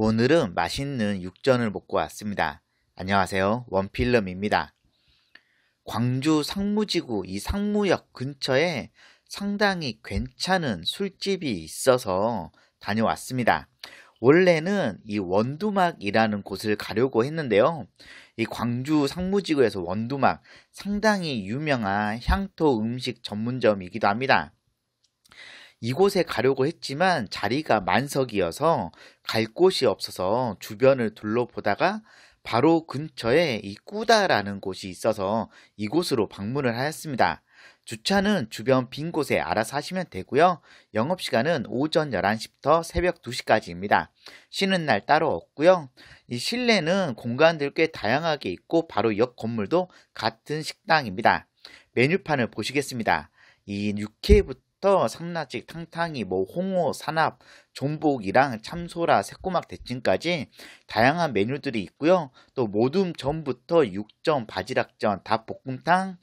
오늘은 맛있는 육전을 먹고 왔습니다. 안녕하세요. 원필름입니다. 광주 상무지구 이 상무역 근처에 상당히 괜찮은 술집이 있어서 다녀왔습니다. 원래는 이 원두막이라는 곳을 가려고 했는데요. 이 광주 상무지구에서 원두막 상당히 유명한 향토 음식 전문점이기도 합니다. 이곳에 가려고 했지만 자리가 만석이어서 갈 곳이 없어서 주변을 둘러보다가 바로 근처에 이 꾸다라는 곳이 있어서 이곳으로 방문을 하였습니다. 주차는 주변 빈 곳에 알아서 하시면 되고요. 영업시간은 오전 11시부터 새벽 2시까지입니다. 쉬는 날 따로 없고요. 이 실내는 공간들 꽤 다양하게 있고 바로 옆 건물도 같은 식당입니다. 메뉴판을 보시겠습니다. 이 6회부터 터상나직 탕탕이, 뭐 홍어, 산합, 존복이랑 참소라, 새꼬막 대칭까지 다양한 메뉴들이 있고요. 또 모둠 전부터 육전, 바지락전, 닭볶음탕,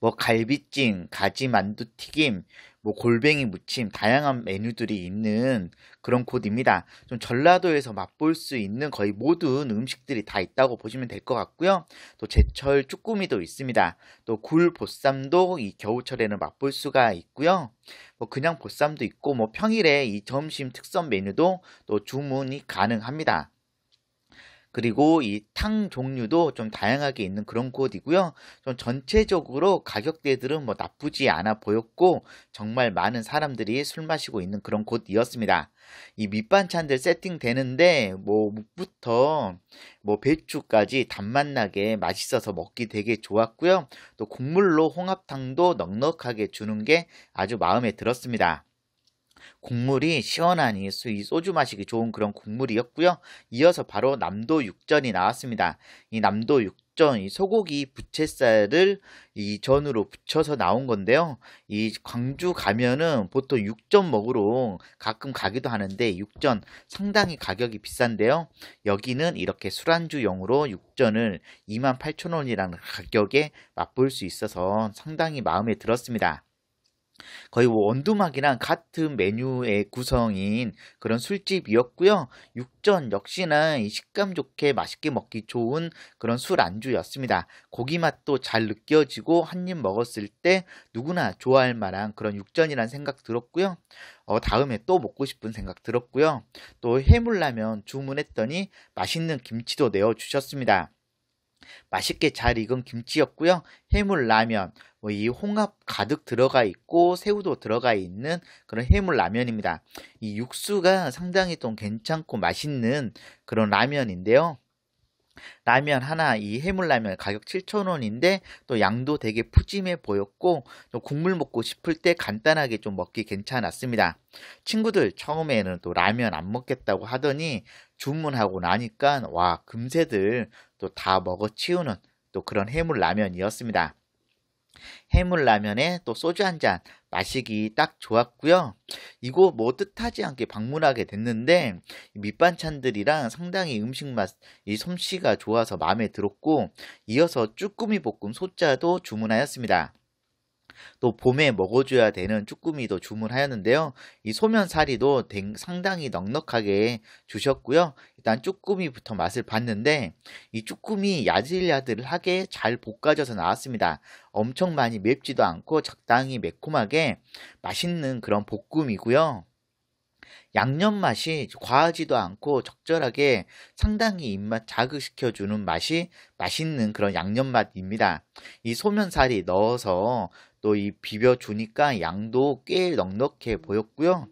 뭐 갈비찜, 가지 만두 튀김, 뭐 골뱅이 무침 다양한 메뉴들이 있는 그런 곳입니다. 좀 전라도에서 맛볼 수 있는 거의 모든 음식들이 다 있다고 보시면 될 것 같고요. 또 제철 쭈꾸미도 있습니다. 또 굴 보쌈도 이 겨우철에는 맛볼 수가 있고요. 뭐 그냥 보쌈도 있고 뭐 평일에 이 점심 특선 메뉴도 또 주문이 가능합니다. 그리고 이 탕 종류도 좀 다양하게 있는 그런 곳이고요. 좀 전체적으로 가격대들은 뭐 나쁘지 않아 보였고 정말 많은 사람들이 술 마시고 있는 그런 곳이었습니다. 이 밑반찬들 세팅되는데 뭐 묵부터 뭐 배추까지 단맛 나게 맛있어서 먹기 되게 좋았고요. 또 국물로 홍합탕도 넉넉하게 주는 게 아주 마음에 들었습니다. 국물이 시원하니 소주 마시기 좋은 그런 국물이었고요. 이어서 바로 남도 육전이 나왔습니다. 이 남도 육전 이 소고기 부채살을 이 전으로 부쳐서 나온 건데요. 이 광주 가면은 보통 육전 먹으러 가끔 가기도 하는데 육전 상당히 가격이 비싼데요. 여기는 이렇게 술안주용으로 육전을 28,000원이라는 가격에 맛볼 수 있어서 상당히 마음에 들었습니다. 거의 뭐 원두막이랑 같은 메뉴의 구성인 그런 술집이었고요. 육전 역시나 식감 좋게 맛있게 먹기 좋은 그런 술 안주였습니다. 고기 맛도 잘 느껴지고 한 입 먹었을 때 누구나 좋아할 만한 그런 육전이란 생각 들었고요. 어, 다음에 또 먹고 싶은 생각 들었고요. 또 해물라면 주문했더니 맛있는 김치도 내어주셨습니다. 맛있게 잘 익은 김치였고요. 해물 라면, 뭐이 홍합 가득 들어가 있고 새우도 들어가 있는 그런 해물 라면입니다. 이 육수가 상당히 좀 괜찮고 맛있는 그런 라면인데요. 라면 하나 이 해물라면 가격 7,000원인데 또 양도 되게 푸짐해 보였고 또 국물 먹고 싶을 때 간단하게 좀 먹기 괜찮았습니다. 친구들 처음에는 또 라면 안 먹겠다고 하더니 주문하고 나니까 와 금세들 또 다 먹어치우는 또 그런 해물라면이었습니다. 해물라면에 또 소주 한잔 마시기 딱 좋았고요. 이곳 뭐 뜻하지 않게 방문하게 됐는데 밑반찬들이랑 상당히 음식 맛, 이 솜씨가 좋아서 마음에 들었고 이어서 쭈꾸미 볶음 소짜도 주문하였습니다. 또 봄에 먹어줘야 되는 쭈꾸미도 주문하였는데요. 이 소면사리도 상당히 넉넉하게 주셨고요. 일단 쭈꾸미부터 맛을 봤는데 이 쭈꾸미 야질야들하게 잘 볶아져서 나왔습니다. 엄청 많이 맵지도 않고 적당히 매콤하게 맛있는 그런 볶음이고요. 양념 맛이 과하지도 않고 적절하게 상당히 입맛 자극시켜주는 맛이 맛있는 그런 양념 맛입니다. 이 소면살이 넣어서 또 이 비벼주니까 양도 꽤 넉넉해 보였고요.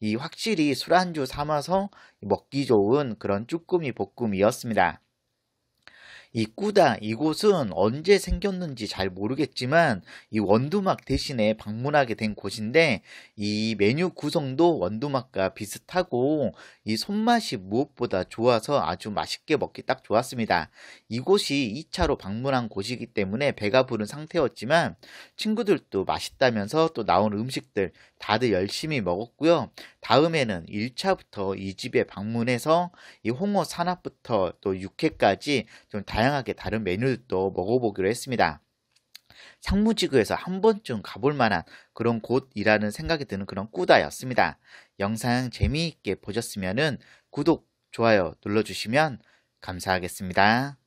이 확실히 술안주 삼아서 먹기 좋은 그런 쭈꾸미 볶음이었습니다. 이 꾸다 이곳은 언제 생겼는지 잘 모르겠지만 이 원두막 대신에 방문하게 된 곳인데 이 메뉴 구성도 원두막과 비슷하고 이 손맛이 무엇보다 좋아서 아주 맛있게 먹기 딱 좋았습니다. 이곳이 2차로 방문한 곳이기 때문에 배가 부른 상태였지만 친구들도 맛있다면서 또 나온 음식들 다들 열심히 먹었고요. 다음에는 1차부터 이 집에 방문해서 이 홍어 산업부터 또 육회까지 좀 다양하게 다른 메뉴도 먹어보기로 했습니다. 상무지구에서 한 번쯤 가볼 만한 그런 곳이라는 생각이 드는 그런 꾸다였습니다. 영상 재미있게 보셨으면 구독, 좋아요 눌러주시면 감사하겠습니다.